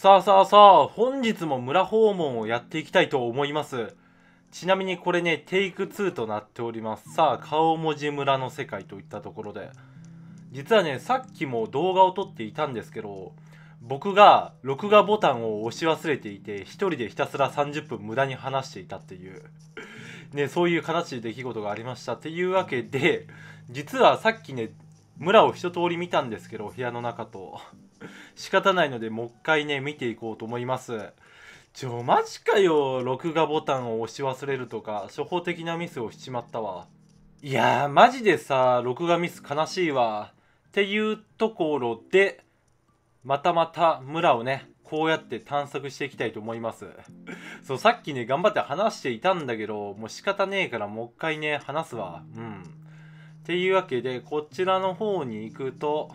さあさあさあ、本日も村訪問をやっていきたいと思います。ちなみにこれね、テイク2となっております。さあ、顔文字村の世界といったところで。実はね、さっきも動画を撮っていたんですけど、僕が録画ボタンを押し忘れていて、一人でひたすら30分無駄に話していたっていう、ね、そういう悲しい出来事がありました。っていうわけで、実はさっきね、村を一通り見たんですけど、部屋の中と。仕方ないのでもう一回ね見ていこうと思いますちょマジかよ録画ボタンを押し忘れるとか初歩的なミスをしちまったわいやーマジでさ録画ミス悲しいわっていうところでまたまた村をねこうやって探索していきたいと思いますそうさっきね頑張って話していたんだけどもう仕方ねえからもう一回ね話すわうんっていうわけでこちらの方に行くと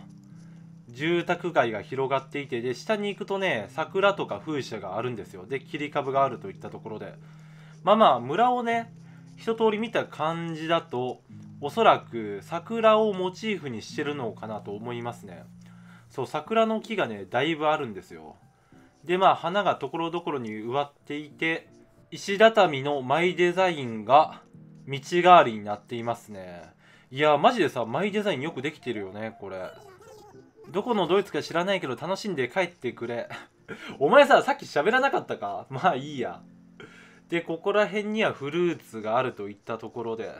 住宅街が広がっていてで下に行くとね桜とか風車があるんですよで切り株があるといったところでまあまあ村をね一通り見た感じだとおそらく桜をモチーフにしてるのかなと思いますねそう桜の木がねだいぶあるんですよでまあ花がところどころに植わっていて石畳のマイデザインが道代わりになっていますねいやマジでさマイデザインよくできてるよねこれどこのドイツか知らないけど楽しんで帰ってくれ お前ささっき喋らなかったかまあいいやでここら辺にはフルーツがあるといったところで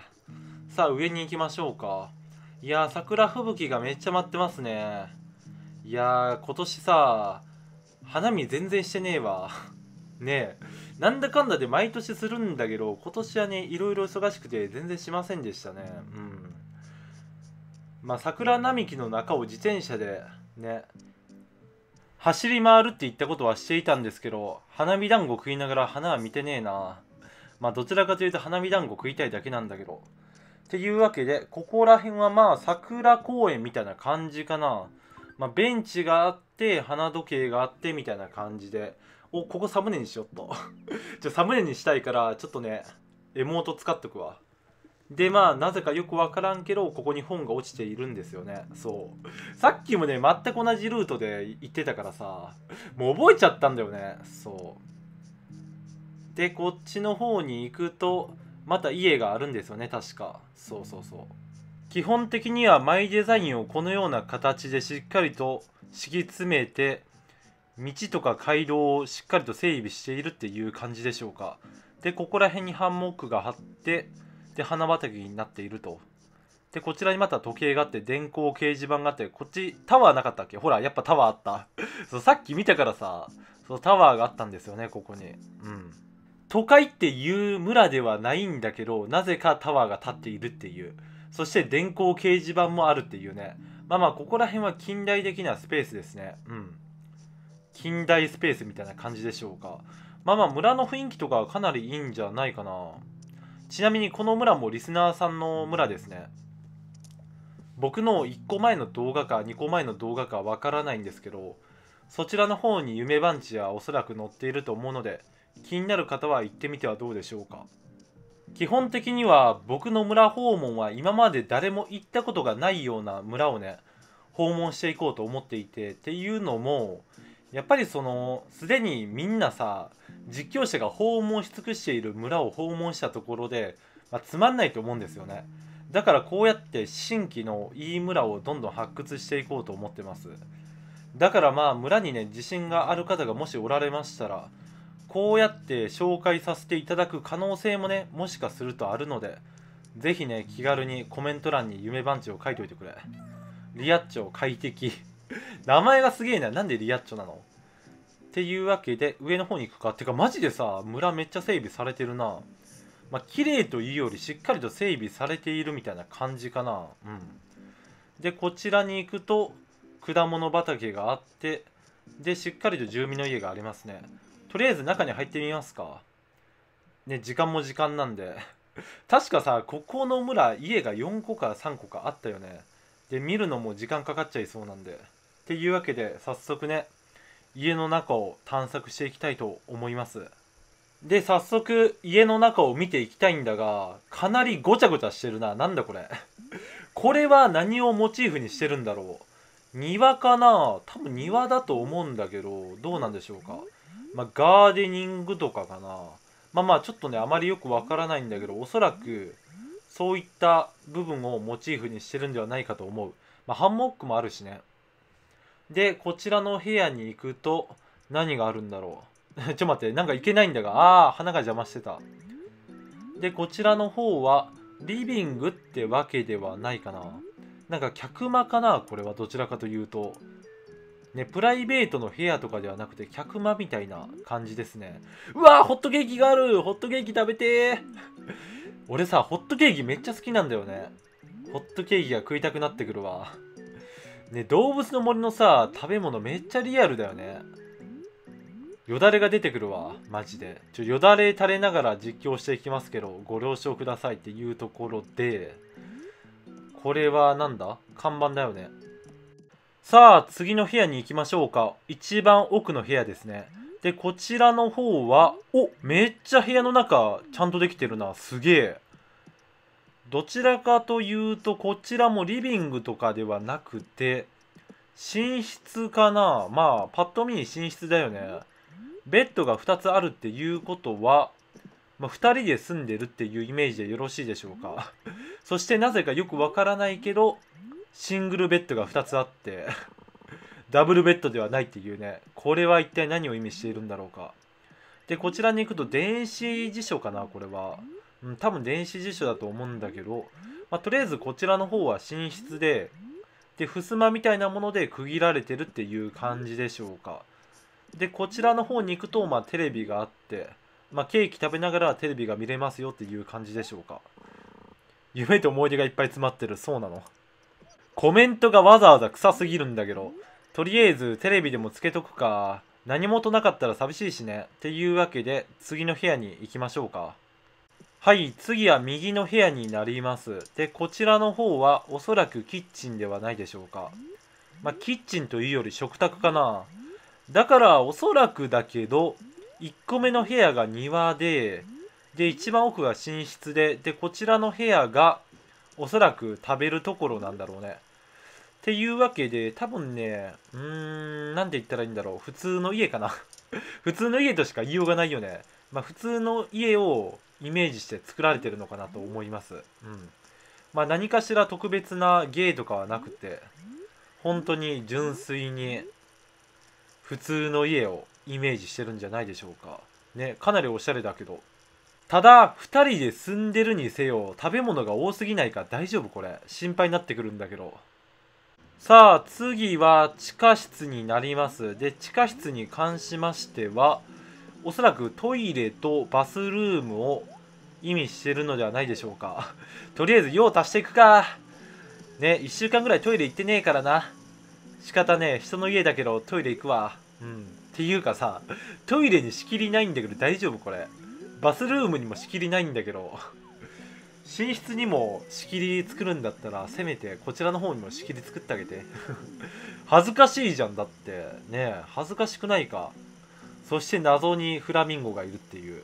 さあ上に行きましょうかいやー桜吹雪がめっちゃ舞ってますねいやー今年さ花見全然してねえわ ねえなんだかんだで毎年するんだけど今年はねいろいろ忙しくて全然しませんでしたねうんまあ、桜並木の中を自転車でね走り回るって言ったことはしていたんですけど花火団子食いながら花は見てねえなまあどちらかというと花火団子食いたいだけなんだけどっていうわけでここら辺はまあ桜公園みたいな感じかなまあ、ベンチがあって花時計があってみたいな感じでおここサムネにしよっと じゃサムネにしたいからちょっとねエモート使っとくわでまあなぜかよくわからんけどここに本が落ちているんですよねそうさっきもね全く同じルートで行ってたからさもう覚えちゃったんだよねそうでこっちの方に行くとまた家があるんですよね確かそうそうそう基本的にはマイデザインをこのような形でしっかりと敷き詰めて道とか街道をしっかりと整備しているっていう感じでしょうかでここら辺にハンモックが張ってで花畑になっているとでこちらにまた時計があって電光掲示板があってこっちタワーなかったっけほらやっぱタワーあった そうさっき見たからさそうタワーがあったんですよねここにうん都会っていう村ではないんだけどなぜかタワーが立っているっていうそして電光掲示板もあるっていうねまあまあここら辺は近代的なスペースですねうん近代スペースみたいな感じでしょうかまあまあ村の雰囲気とかはかなりいいんじゃないかなちなみにこの村もリスナーさんの村ですね僕の1個前の動画か2個前の動画かわからないんですけどそちらの方に夢番地はおそらく載っていると思うので気になる方は行ってみてはどうでしょうか基本的には僕の村訪問は今まで誰も行ったことがないような村をね訪問していこうと思っていてっていうのもやっぱりそのすでにみんなさ実況者が訪問し尽くしている村を訪問したところで、まあ、つまんないと思うんですよねだからこうやって新規のいい村をどんどん発掘していこうと思ってますだからまあ村にね自信がある方がもしおられましたらこうやって紹介させていただく可能性もねもしかするとあるので是非ね気軽にコメント欄に夢番地を書いといてくれリアッチョ快適名前がすげえななんでリアッチョなのていうわけで上の方に行くかてかマジでさ村めっちゃ整備されてるなまあ綺麗というよりしっかりと整備されているみたいな感じかなうんでこちらに行くと果物畑があってでしっかりと住民の家がありますねとりあえず中に入ってみますかね時間も時間なんで 確かさここの村家が4個か3個かあったよねで見るのも時間かかっちゃいそうなんでっていうわけで早速ね家の中を探索していきたいと思いますで早速家の中を見ていきたいんだがかなりごちゃごちゃしてるななんだこれ これは何をモチーフにしてるんだろう庭かな多分庭だと思うんだけどどうなんでしょうかまあ、ガーデニングとかかなまあまあちょっとねあまりよくわからないんだけどおそらくそういった部分をモチーフにしてるんではないかと思うまあ、ハンモックもあるしねで、こちらの部屋に行くと、何があるんだろう。ちょ待って、なんか行けないんだが、あー、花が邪魔してた。で、こちらの方は、リビングってわけではないかな。なんか客間かなこれはどちらかというと。ね、プライベートの部屋とかではなくて、客間みたいな感じですね。うわー、ホットケーキがあるホットケーキ食べてー 俺さ、ホットケーキめっちゃ好きなんだよね。ホットケーキが食いたくなってくるわ。ね動物の森のさ食べ物めっちゃリアルだよねよだれが出てくるわマジでちょよだれ垂れながら実況していきますけどご了承くださいっていうところでこれはなんだ看板だよねさあ次の部屋に行きましょうか一番奥の部屋ですねでこちらの方はおめっちゃ部屋の中ちゃんとできてるなすげえどちらかというとこちらもリビングとかではなくて寝室かなまあパッと見に寝室だよねベッドが2つあるっていうことは、まあ、2人で住んでるっていうイメージでよろしいでしょうかそしてなぜかよくわからないけどシングルベッドが2つあってダブルベッドではないっていうねこれは一体何を意味しているんだろうかでこちらに行くと電子辞書かなこれはうん、多分電子辞書だと思うんだけど、まあ、とりあえずこちらの方は寝室で、で、襖みたいなもので区切られてるっていう感じでしょうか。で、こちらの方に行くと、まあ、テレビがあって、まあ、ケーキ食べながらテレビが見れますよっていう感じでしょうか。夢と思い出がいっぱい詰まってる。そうなの。コメントがわざわざ臭すぎるんだけど、とりあえずテレビでもつけとくか。何もとなかったら寂しいしね。っていうわけで、次の部屋に行きましょうか。はい、次は右の部屋になります。で、こちらの方はおそらくキッチンではないでしょうか。まあ、キッチンというより食卓かな。だからおそらくだけど、1個目の部屋が庭で、で、一番奥が寝室で、で、こちらの部屋がおそらく食べるところなんだろうね。っていうわけで、多分ね、うーん、なんて言ったらいいんだろう。普通の家かな。普通の家としか言いようがないよね。まあ、普通の家をイメージして作られてるのかなと思います、うんまあ、何かしら特別な芸とかはなくて本当に純粋に普通の家をイメージしてるんじゃないでしょうかねかなりおしゃれだけどただ2人で住んでるにせよ食べ物が多すぎないか大丈夫これ心配になってくるんだけどさあ次は地下室になりますで地下室に関しましてはおそらくトイレとバスルームを意味してるのではないでしょうか とりあえず用足していくかね1週間ぐらいトイレ行ってねえからな仕方ねえ人の家だけどトイレ行くわうんっていうかさトイレに仕切りないんだけど大丈夫これバスルームにも仕切りないんだけど寝室にも仕切り作るんだったらせめてこちらの方にも仕切り作ってあげて 恥ずかしいじゃんだってねえ恥ずかしくないかそして謎にフラミンゴがいるっていう。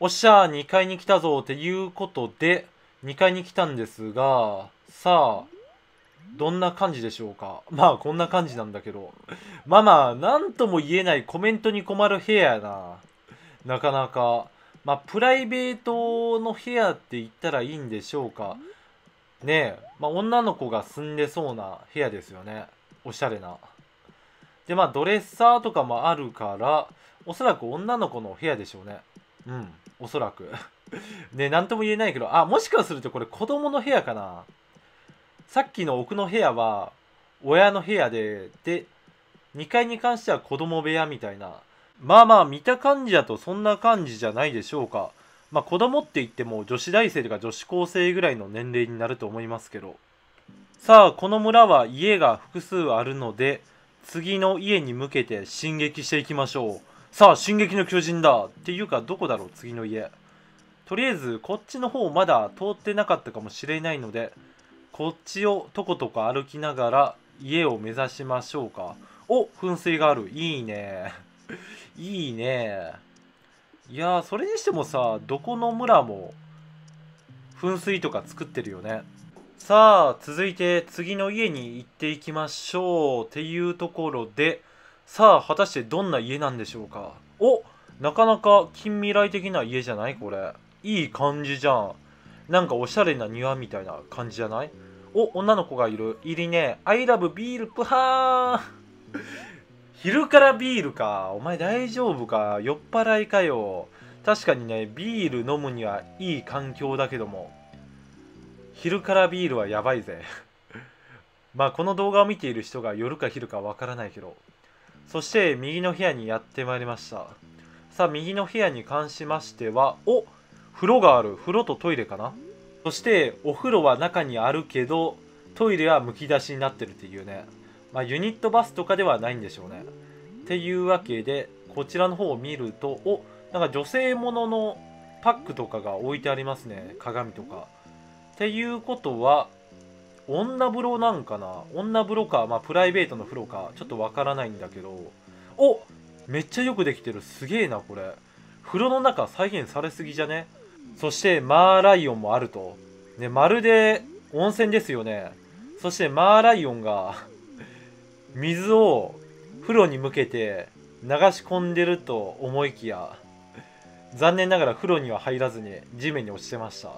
おっしゃー、2階に来たぞっていうことで、2階に来たんですが、さあ、どんな感じでしょうか。まあ、こんな感じなんだけど。まあまあ、なんとも言えないコメントに困る部屋やな。なかなか。まあ、プライベートの部屋って言ったらいいんでしょうか。ねえ、まあ、女の子が住んでそうな部屋ですよね。おしゃれな。でまあドレッサーとかもあるからおそらく女の子の部屋でしょうねうんおそらく ね何とも言えないけどあもしかするとこれ子供の部屋かなさっきの奥の部屋は親の部屋でで2階に関しては子供部屋みたいなまあまあ見た感じだとそんな感じじゃないでしょうかまあ子供って言っても女子大生とか女子高生ぐらいの年齢になると思いますけどさあこの村は家が複数あるので次の家に向けて進撃していきましょうさあ進撃の巨人だっていうかどこだろう次の家とりあえずこっちの方まだ通ってなかったかもしれないのでこっちをとことこ歩きながら家を目指しましょうかお噴水があるいいね いいねいやそれにしてもさどこの村も噴水とか作ってるよねさあ、続いて次の家に行っていきましょう。っていうところで、さあ、果たしてどんな家なんでしょうか。おなかなか近未来的な家じゃないこれ。いい感じじゃん。なんかおしゃれな庭みたいな感じじゃないお、女の子がいる。いりね。I love ビールプハー昼からビールか。お前大丈夫か。酔っ払いかよ。確かにね、ビール飲むにはいい環境だけども。昼からビールはやばいぜ まあこの動画を見ている人が夜か昼かわからないけどそして右の部屋にやってまいりましたさあ右の部屋に関しましてはお風呂がある風呂とトイレかなそしてお風呂は中にあるけどトイレはむき出しになってるっていうねまあユニットバスとかではないんでしょうねっていうわけでこちらの方を見るとおなんか女性もののパックとかが置いてありますね鏡とかっていうことは、女風呂なんかな女風呂か、まあ、プライベートの風呂か、ちょっとわからないんだけど、おめっちゃよくできてる。すげえな、これ。風呂の中再現されすぎじゃねそして、マーライオンもあると。ね、まるで温泉ですよね。そして、マーライオンが水を風呂に向けて流し込んでると思いきや、残念ながら風呂には入らずに地面に落ちてました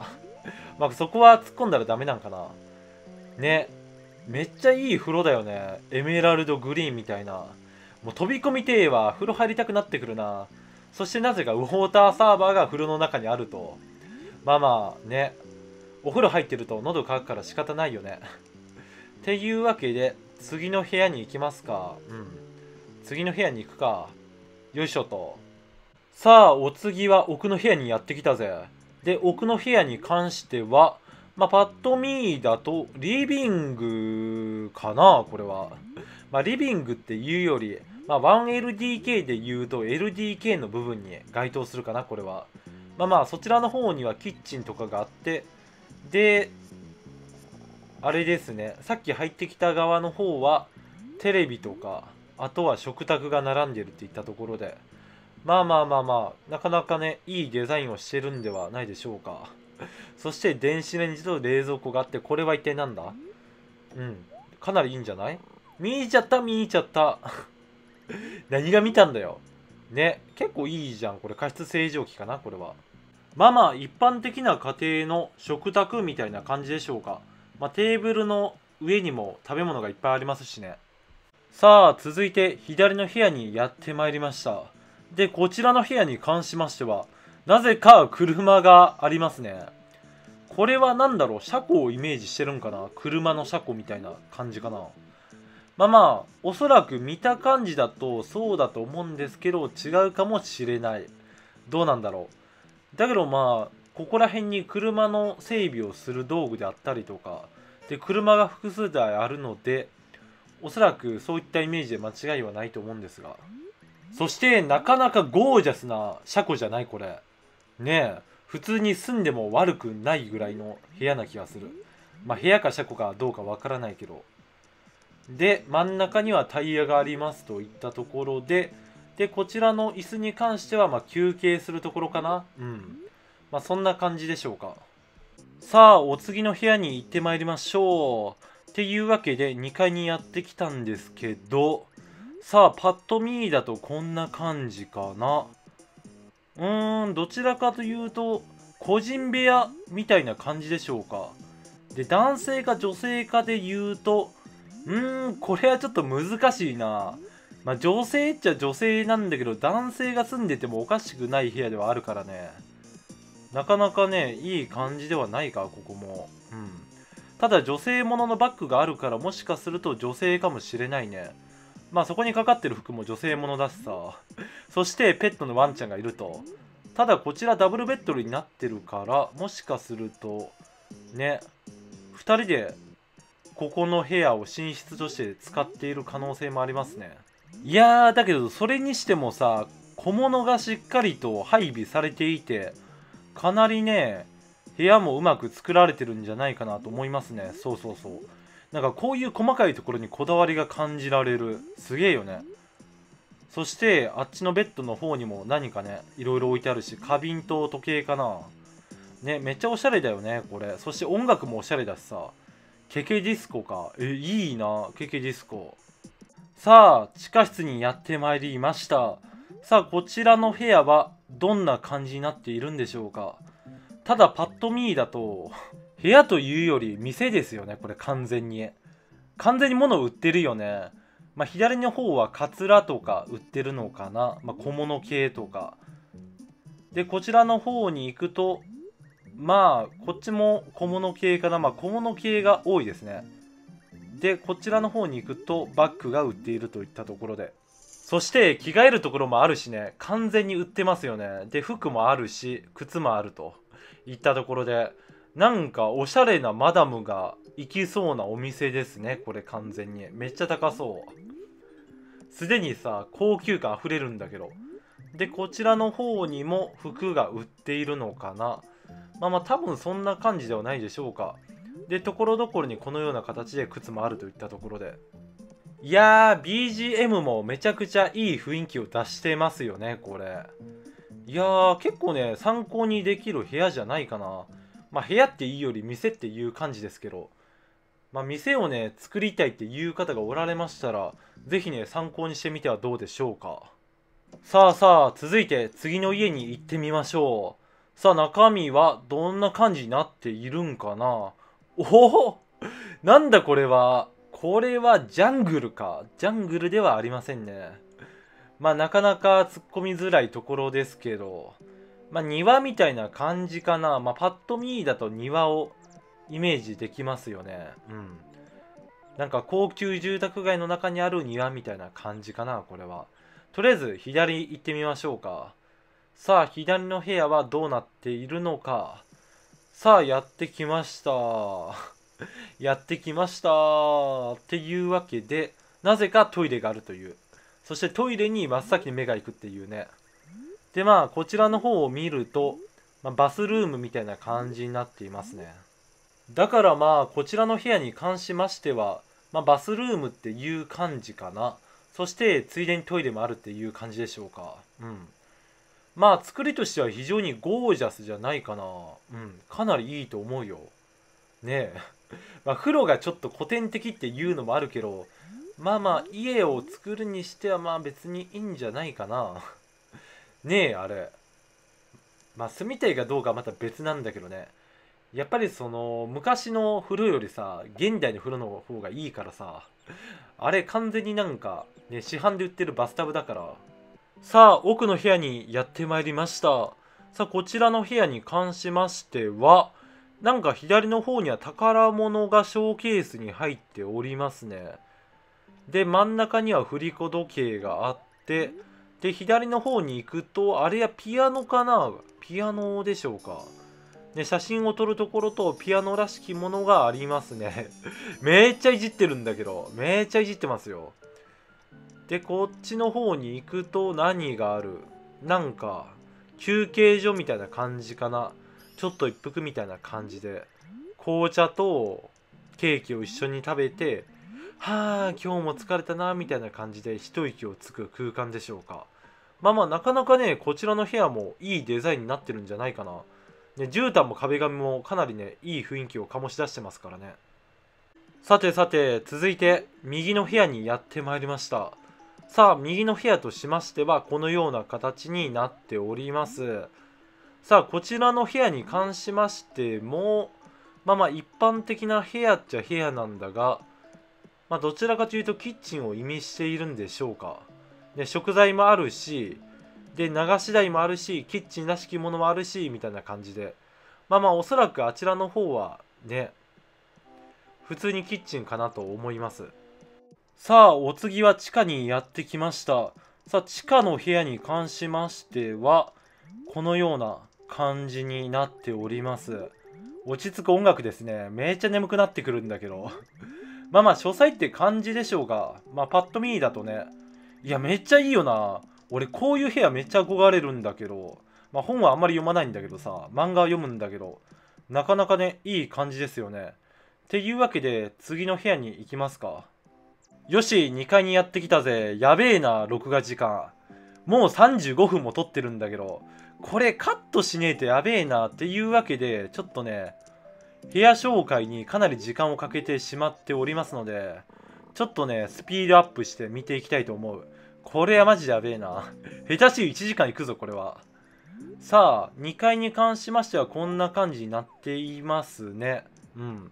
まあ、そこは突っ込んだらダメなんかな。ね。めっちゃいい風呂だよね。エメラルドグリーンみたいな。もう飛び込みてえわ。風呂入りたくなってくるな。そしてなぜかウォーターサーバーが風呂の中にあると。まあまあ、ね。お風呂入ってると喉乾くから仕方ないよね。っていうわけで、次の部屋に行きますか。うん。次の部屋に行くか。よいしょと。さあ、お次は奥の部屋にやってきたぜ。で、奥の部屋に関しては、まあ、パッと見だと、リビングかな、これは。まあ、リビングっていうより、まあ、1LDK で言うと LDK の部分に該当するかな、これは。まあまあ、そちらの方にはキッチンとかがあって、で、あれですね、さっき入ってきた側の方は、テレビとか、あとは食卓が並んでるっていったところで、まあまあまあまあ、なかなかね、いいデザインをしてるんではないでしょうか。そして電子レンジと冷蔵庫があって、これは一体何だうん。かなりいいんじゃない見えちゃった見えちゃった。何が見たんだよ。ね。結構いいじゃん。これ加湿清浄機かなこれは。まあまあ、一般的な家庭の食卓みたいな感じでしょうか。まあ、テーブルの上にも食べ物がいっぱいありますしね。さあ、続いて左の部屋にやってまいりました。で、こちらの部屋に関しましては、なぜか車がありますね。これは何だろう車庫をイメージしてるんかな車の車庫みたいな感じかなまあまあ、おそらく見た感じだとそうだと思うんですけど、違うかもしれない。どうなんだろう。だけどまあ、ここら辺に車の整備をする道具であったりとか、で、車が複数台あるので、おそらくそういったイメージで間違いはないと思うんですが。そしてなかなかゴージャスな車庫じゃないこれねえ普通に住んでも悪くないぐらいの部屋な気がするまあ部屋か車庫かどうかわからないけどで真ん中にはタイヤがありますといったところででこちらの椅子に関してはま休憩するところかなうんまあそんな感じでしょうかさあお次の部屋に行ってまいりましょうっていうわけで2階にやってきたんですけどさあパッと見だとこんな感じかなうーんどちらかというと個人部屋みたいな感じでしょうかで男性か女性かで言うとうーんこれはちょっと難しいなまあ、女性っちゃ女性なんだけど男性が住んでてもおかしくない部屋ではあるからねなかなかねいい感じではないかここもうんただ女性もののバッグがあるからもしかすると女性かもしれないねまあそこにかかってる服も女性ものだしさ そしてペットのワンちゃんがいるとただこちらダブルベッドルになってるからもしかするとね2人でここの部屋を寝室として使っている可能性もありますねいやーだけどそれにしてもさ小物がしっかりと配備されていてかなりね部屋もうまく作られてるんじゃないかなと思いますねそうそうそうなんかこういう細かいところにこだわりが感じられるすげえよねそしてあっちのベッドの方にも何かねいろいろ置いてあるし花瓶と時計かなねめっちゃおしゃれだよねこれそして音楽もおしゃれだしさケケディスコかえいいなケケディスコさあ地下室にやってまいりましたさあこちらの部屋はどんな感じになっているんでしょうかただパッと見だと部屋というより店ですよねこれ完全に完全に物売ってるよねまあ左の方はカツラとか売ってるのかな、まあ、小物系とかでこちらの方に行くとまあこっちも小物系かなまあ小物系が多いですねでこちらの方に行くとバッグが売っているといったところでそして着替えるところもあるしね完全に売ってますよねで服もあるし靴もあるといったところでなんかおしゃれなマダムが行きそうなお店ですねこれ完全にめっちゃ高そうすでにさ高級感あふれるんだけどでこちらの方にも服が売っているのかなまあまあ多分そんな感じではないでしょうかでところどころにこのような形で靴もあるといったところでいやー BGM もめちゃくちゃいい雰囲気を出してますよねこれいやー結構ね参考にできる部屋じゃないかなまあ、部屋っていうより店っていう感じですけど、まあ、店をね作りたいっていう方がおられましたら是非ね参考にしてみてはどうでしょうかさあさあ続いて次の家に行ってみましょうさあ中身はどんな感じになっているんかなおおなんだこれはこれはジャングルかジャングルではありませんねまあなかなか突っ込みづらいところですけどまあ、庭みたいな感じかな。まあ、パッと見だと庭をイメージできますよね。うん。なんか高級住宅街の中にある庭みたいな感じかな、これは。とりあえず左行ってみましょうか。さあ、左の部屋はどうなっているのか。さあ、やってきました。やってきました。っていうわけで、なぜかトイレがあるという。そしてトイレに真っ先に目が行くっていうね。でまあこちらの方を見ると、まあ、バスルームみたいな感じになっていますねだからまあこちらの部屋に関しましては、まあ、バスルームっていう感じかなそしてついでにトイレもあるっていう感じでしょうかうんまあ作りとしては非常にゴージャスじゃないかなうんかなりいいと思うよねえ まあ風呂がちょっと古典的っていうのもあるけどまあまあ家を作るにしてはまあ別にいいんじゃないかなねえあれまあ住みたいかどうかはまた別なんだけどねやっぱりその昔の風呂よりさ現代の風呂の方がいいからさあれ完全になんか、ね、市販で売ってるバスタブだからさあ奥の部屋にやってまいりましたさあこちらの部屋に関しましてはなんか左の方には宝物がショーケースに入っておりますねで真ん中には振り子時計があってで、左の方に行くと、あれやピアノかなピアノでしょうか。ね、写真を撮るところとピアノらしきものがありますね。めっちゃいじってるんだけど、めっちゃいじってますよ。で、こっちの方に行くと何があるなんか、休憩所みたいな感じかな。ちょっと一服みたいな感じで、紅茶とケーキを一緒に食べて、はあ、今日も疲れたな、みたいな感じで一息をつく空間でしょうか。まあまあなかなかねこちらの部屋もいいデザインになってるんじゃないかな、ね、絨毯も壁紙もかなりねいい雰囲気を醸し出してますからねさてさて続いて右の部屋にやってまいりましたさあ右の部屋としましてはこのような形になっておりますさあこちらの部屋に関しましてもまあまあ一般的な部屋っちゃ部屋なんだがまあどちらかというとキッチンを意味しているんでしょうかで食材もあるしで流し台もあるしキッチンらしきものもあるしみたいな感じでまあまあおそらくあちらの方はね普通にキッチンかなと思いますさあお次は地下にやってきましたさあ地下の部屋に関しましてはこのような感じになっております落ち着く音楽ですねめっちゃ眠くなってくるんだけど まあまあ書斎って感じでしょうがまあパッと見だとねいやめっちゃいいよな俺こういう部屋めっちゃ憧れるんだけど、まあ、本はあんまり読まないんだけどさ漫画は読むんだけどなかなかねいい感じですよねっていうわけで次の部屋に行きますかよし2階にやってきたぜやべえな録画時間もう35分も撮ってるんだけどこれカットしねえとやべえなっていうわけでちょっとね部屋紹介にかなり時間をかけてしまっておりますのでちょっとねスピードアップして見ていきたいと思うこれはマジでやべえな。下手しい1時間行くぞ、これは。さあ、2階に関しましてはこんな感じになっていますね。うん。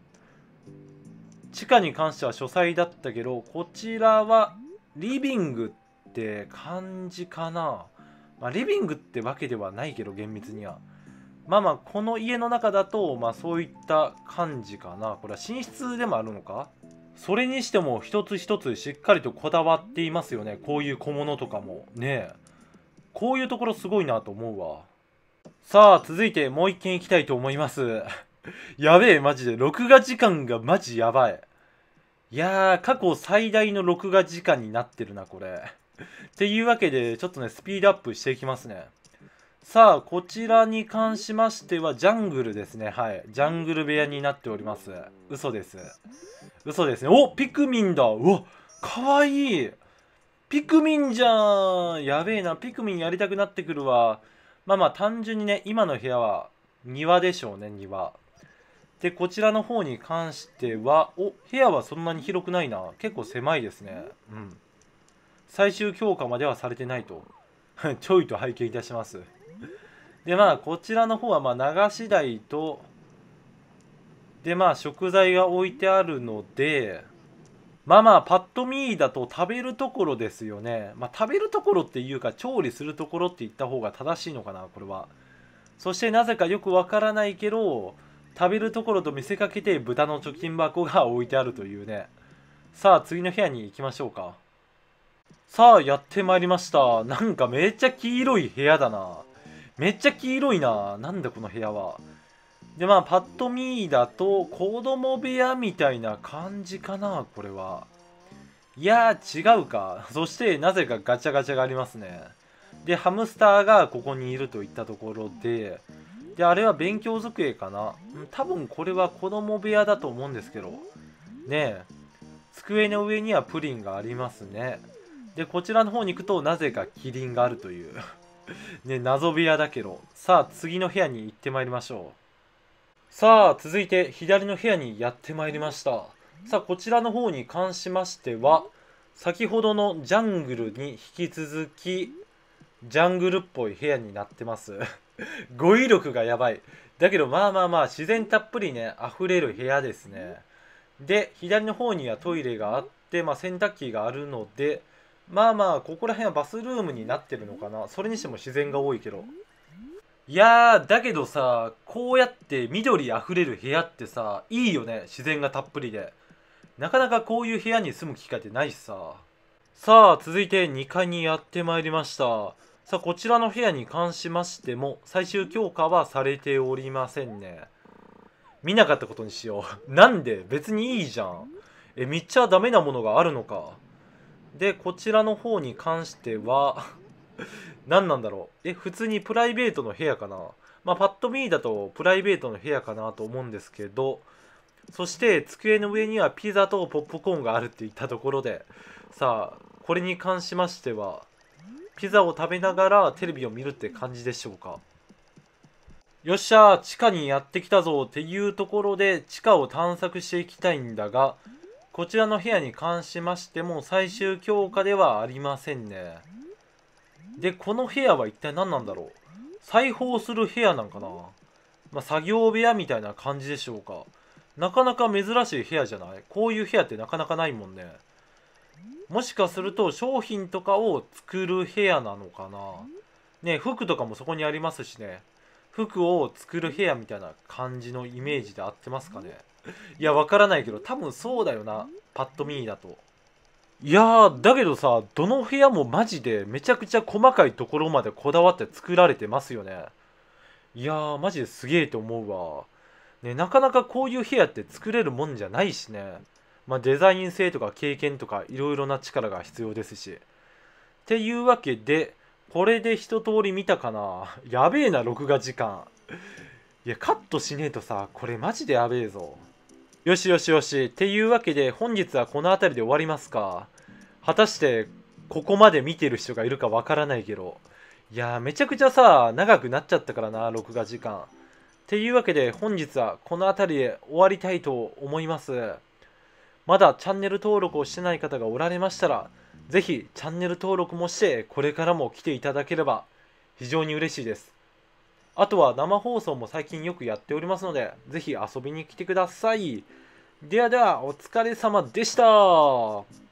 地下に関しては書斎だったけど、こちらはリビングって感じかな。まあ、リビングってわけではないけど、厳密には。まあまあ、この家の中だと、まあそういった感じかな。これは寝室でもあるのかそれにしても一つ一つしっかりとこだわっていますよねこういう小物とかもねこういうところすごいなと思うわさあ続いてもう一軒行きたいと思います やべえマジで録画時間がマジやばいいやー過去最大の録画時間になってるなこれっていうわけでちょっとねスピードアップしていきますねさあこちらに関しましてはジャングルですねはいジャングル部屋になっております嘘です嘘ですね。おピクミンだうわかわいいピクミンじゃんやべえな。ピクミンやりたくなってくるわ。まあまあ、単純にね、今の部屋は庭でしょうね、庭。で、こちらの方に関しては、お部屋はそんなに広くないな。結構狭いですね。うん。最終強化まではされてないと。ちょいと拝見いたします。で、まあ、こちらの方は、ま流し台と、でまあ食材が置いてあるのでまあまあパッと見だと食べるところですよね、まあ、食べるところっていうか調理するところって言った方が正しいのかなこれはそしてなぜかよくわからないけど食べるところと見せかけて豚の貯金箱が置いてあるというねさあ次の部屋に行きましょうかさあやってまいりましたなんかめっちゃ黄色い部屋だなめっちゃ黄色いななんだこの部屋はでまあパッと見だと子供部屋みたいな感じかなこれはいやー違うか そしてなぜかガチャガチャがありますねでハムスターがここにいるといったところでであれは勉強机かな多分これは子供部屋だと思うんですけどねえ机の上にはプリンがありますねでこちらの方に行くとなぜかキリンがあるという ね謎部屋だけどさあ次の部屋に行ってまいりましょうさあ続いて左の部屋にやってまいりましたさあこちらの方に関しましては先ほどのジャングルに引き続きジャングルっぽい部屋になってます 語彙力がやばいだけどまあまあまあ自然たっぷりね溢れる部屋ですねで左の方にはトイレがあって、まあ、洗濯機があるのでまあまあここら辺はバスルームになってるのかなそれにしても自然が多いけどいやだけどさこうやって緑あふれる部屋ってさいいよね自然がたっぷりでなかなかこういう部屋に住む機会ってないしささあ続いて2階にやってまいりましたさあこちらの部屋に関しましても最終強化はされておりませんね見なかったことにしよう なんで別にいいじゃんえ見ちゃダメなものがあるのかでこちらの方に関しては 何なんだろうえ普通にプライベートの部屋かなまあパッと見だとプライベートの部屋かなと思うんですけどそして机の上にはピザとポップコーンがあるっていったところでさあこれに関しましてはピザを食べながらテレビを見るって感じでしょうかよっしゃ地下にやってきたぞっていうところで地下を探索していきたいんだがこちらの部屋に関しましても最終強化ではありませんね。で、この部屋は一体何なんだろう裁縫する部屋なんかなまあ、作業部屋みたいな感じでしょうか。なかなか珍しい部屋じゃないこういう部屋ってなかなかないもんね。もしかすると商品とかを作る部屋なのかなね、服とかもそこにありますしね。服を作る部屋みたいな感じのイメージで合ってますかね。いや、わからないけど、多分そうだよな。パッと見だと。いやだけどさどの部屋もマジでめちゃくちゃ細かいところまでこだわって作られてますよねいやーマジですげえと思うわ、ね、なかなかこういう部屋って作れるもんじゃないしね、まあ、デザイン性とか経験とかいろいろな力が必要ですしっていうわけでこれで一通り見たかなやべえな録画時間いやカットしねえとさこれマジでやべえぞよしよしよし。っていうわけで、本日はこの辺りで終わりますか。果たして、ここまで見てる人がいるかわからないけど。いやー、めちゃくちゃさ、長くなっちゃったからな、録画時間。っていうわけで、本日はこの辺りで終わりたいと思います。まだチャンネル登録をしてない方がおられましたら、ぜひチャンネル登録もして、これからも来ていただければ非常に嬉しいです。あとは生放送も最近よくやっておりますので、ぜひ遊びに来てください。ではでは、お疲れ様でした。